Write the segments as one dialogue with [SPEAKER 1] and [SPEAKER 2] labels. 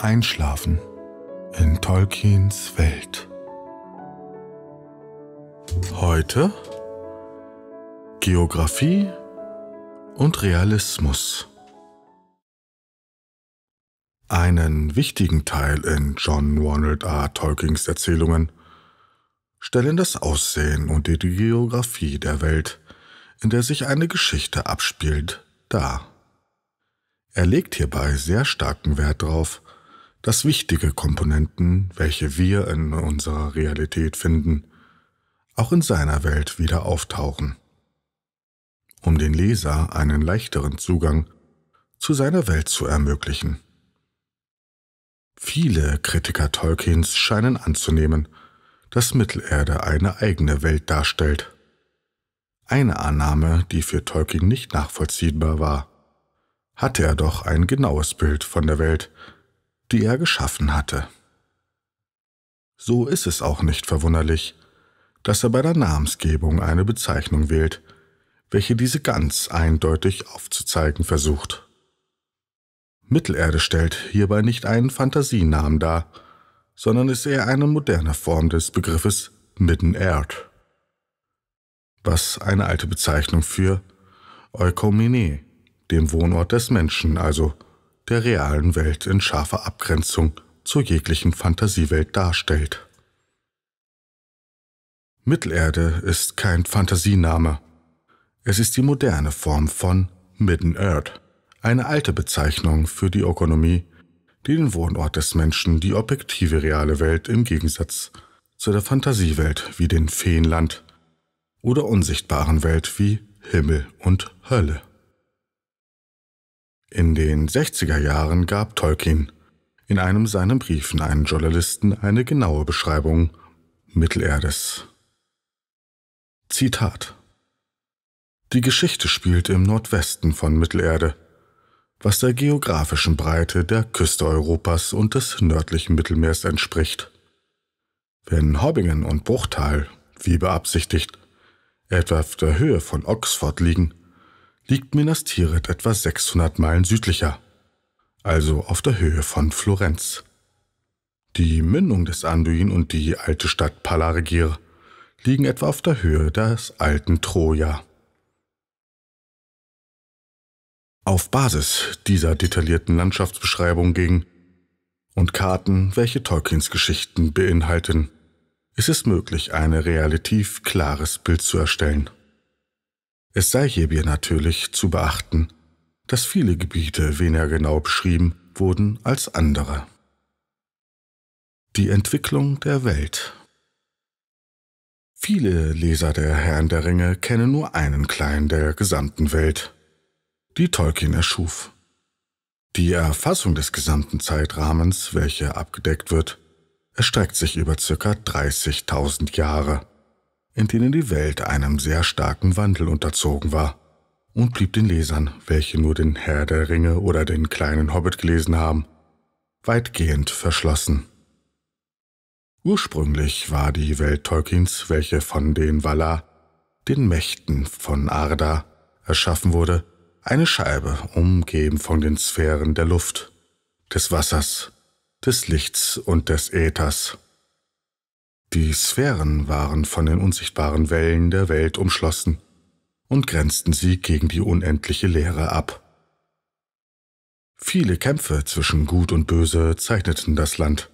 [SPEAKER 1] Einschlafen in Tolkiens Welt. Heute Geografie und Realismus. Einen wichtigen Teil in John Ronald R. Tolkiens Erzählungen stellen das Aussehen und die Geografie der Welt, in der sich eine Geschichte abspielt, dar. Er legt hierbei sehr starken Wert darauf, dass wichtige Komponenten, welche wir in unserer Realität finden, auch in seiner Welt wieder auftauchen. Um den Leser einen leichteren Zugang zu seiner Welt zu ermöglichen. Viele Kritiker Tolkiens scheinen anzunehmen, dass Mittelerde eine eigene Welt darstellt. Eine Annahme, die für Tolkien nicht nachvollziehbar war. Hatte er doch ein genaues Bild von der Welt, die er geschaffen hatte. So ist es auch nicht verwunderlich, dass er bei der Namensgebung eine Bezeichnung wählt, welche diese ganz eindeutig aufzuzeigen versucht. Mittelerde stellt hierbei nicht einen Fantasienamen dar, sondern ist eher eine moderne Form des Begriffes Midden Mittenerd, was eine alte Bezeichnung für Eukomene, dem Wohnort des Menschen, also der realen Welt in scharfer Abgrenzung zur jeglichen Fantasiewelt darstellt. Mittelerde ist kein Fantasiename. Es ist die moderne Form von Midden Earth, eine alte Bezeichnung für die Ökonomie, die den Wohnort des Menschen, die objektive reale Welt im Gegensatz zu der Fantasiewelt wie den Feenland oder unsichtbaren Welt wie Himmel und Hölle in den 60er Jahren gab Tolkien in einem seiner Briefen einen Journalisten eine genaue Beschreibung Mittelerdes. Zitat Die Geschichte spielt im Nordwesten von Mittelerde, was der geografischen Breite der Küste Europas und des nördlichen Mittelmeers entspricht. Wenn Hobbingen und Bruchtal, wie beabsichtigt, etwa auf der Höhe von Oxford liegen, liegt Minas Tirith etwa 600 Meilen südlicher, also auf der Höhe von Florenz. Die Mündung des Anduin und die alte Stadt Palaregir liegen etwa auf der Höhe des alten Troja. Auf Basis dieser detaillierten Landschaftsbeschreibung ging und Karten, welche Tolkiens Geschichten beinhalten, ist es möglich, ein relativ klares Bild zu erstellen. Es sei hierbei natürlich zu beachten, dass viele Gebiete weniger genau beschrieben wurden als andere. Die Entwicklung der Welt Viele Leser der Herrn der Ringe kennen nur einen Klein der gesamten Welt, die Tolkien erschuf. Die Erfassung des gesamten Zeitrahmens, welche abgedeckt wird, erstreckt sich über ca. 30.000 Jahre in denen die Welt einem sehr starken Wandel unterzogen war, und blieb den Lesern, welche nur den Herr der Ringe oder den kleinen Hobbit gelesen haben, weitgehend verschlossen. Ursprünglich war die Welt Tolkiens, welche von den Valar, den Mächten von Arda, erschaffen wurde, eine Scheibe, umgeben von den Sphären der Luft, des Wassers, des Lichts und des Äthers. Die Sphären waren von den unsichtbaren Wellen der Welt umschlossen und grenzten sie gegen die unendliche Leere ab. Viele Kämpfe zwischen Gut und Böse zeichneten das Land,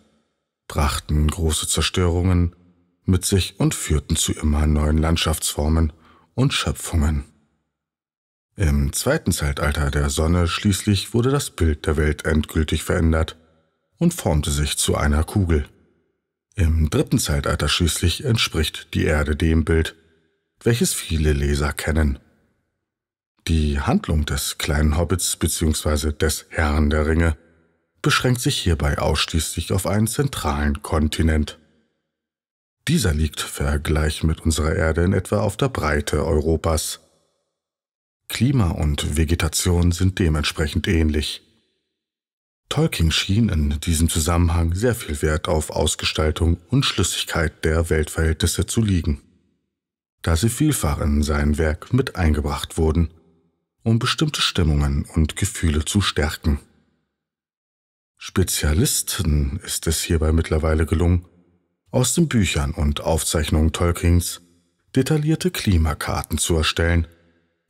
[SPEAKER 1] brachten große Zerstörungen mit sich und führten zu immer neuen Landschaftsformen und Schöpfungen. Im zweiten Zeitalter der Sonne schließlich wurde das Bild der Welt endgültig verändert und formte sich zu einer Kugel. Im dritten Zeitalter schließlich entspricht die Erde dem Bild, welches viele Leser kennen. Die Handlung des kleinen Hobbits bzw. des Herrn der Ringe beschränkt sich hierbei ausschließlich auf einen zentralen Kontinent. Dieser liegt Vergleich mit unserer Erde in etwa auf der Breite Europas. Klima und Vegetation sind dementsprechend ähnlich. Tolkien schien in diesem Zusammenhang sehr viel Wert auf Ausgestaltung und Schlüssigkeit der Weltverhältnisse zu legen, da sie vielfach in sein Werk mit eingebracht wurden, um bestimmte Stimmungen und Gefühle zu stärken. Spezialisten ist es hierbei mittlerweile gelungen, aus den Büchern und Aufzeichnungen Tolkiens detaillierte Klimakarten zu erstellen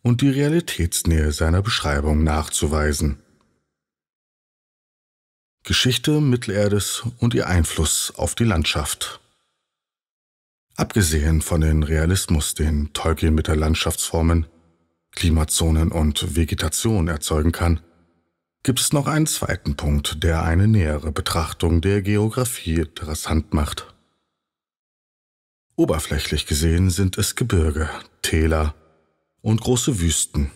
[SPEAKER 1] und die Realitätsnähe seiner Beschreibung nachzuweisen Geschichte Mittelerdes und ihr Einfluss auf die Landschaft. Abgesehen von dem Realismus, den Tolkien mit der Landschaftsformen, Klimazonen und Vegetation erzeugen kann, gibt es noch einen zweiten Punkt, der eine nähere Betrachtung der Geografie interessant macht. Oberflächlich gesehen sind es Gebirge, Täler und große Wüsten.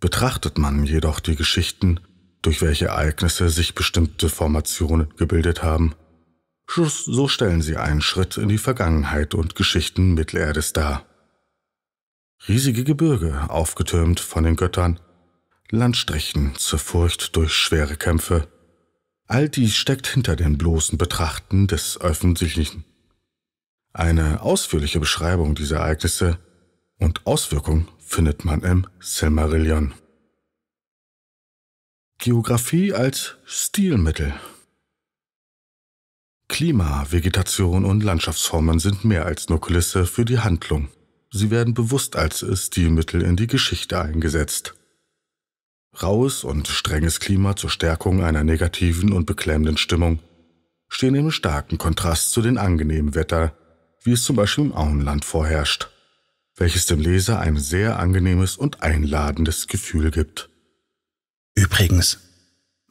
[SPEAKER 1] Betrachtet man jedoch die Geschichten durch welche Ereignisse sich bestimmte Formationen gebildet haben. So stellen sie einen Schritt in die Vergangenheit und Geschichten Mittelerdes dar. Riesige Gebirge, aufgetürmt von den Göttern, Landstrichen zur Furcht durch schwere Kämpfe. All dies steckt hinter dem bloßen Betrachten des Öffentlichen. Eine ausführliche Beschreibung dieser Ereignisse und Auswirkung findet man im Silmarillion. Geographie als Stilmittel. Klima, Vegetation und Landschaftsformen sind mehr als nur Kulisse für die Handlung. Sie werden bewusst als Stilmittel in die Geschichte eingesetzt. Raues und strenges Klima zur Stärkung einer negativen und beklemmenden Stimmung stehen im starken Kontrast zu den angenehmen Wetter, wie es zum Beispiel im Auenland vorherrscht, welches dem Leser ein sehr angenehmes und einladendes Gefühl gibt. Übrigens,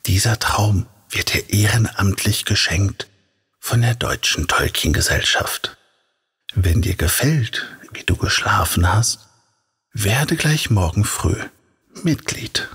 [SPEAKER 1] dieser Traum wird dir ehrenamtlich geschenkt von der Deutschen Tolkien-Gesellschaft. Wenn dir gefällt, wie du geschlafen hast, werde gleich morgen früh Mitglied.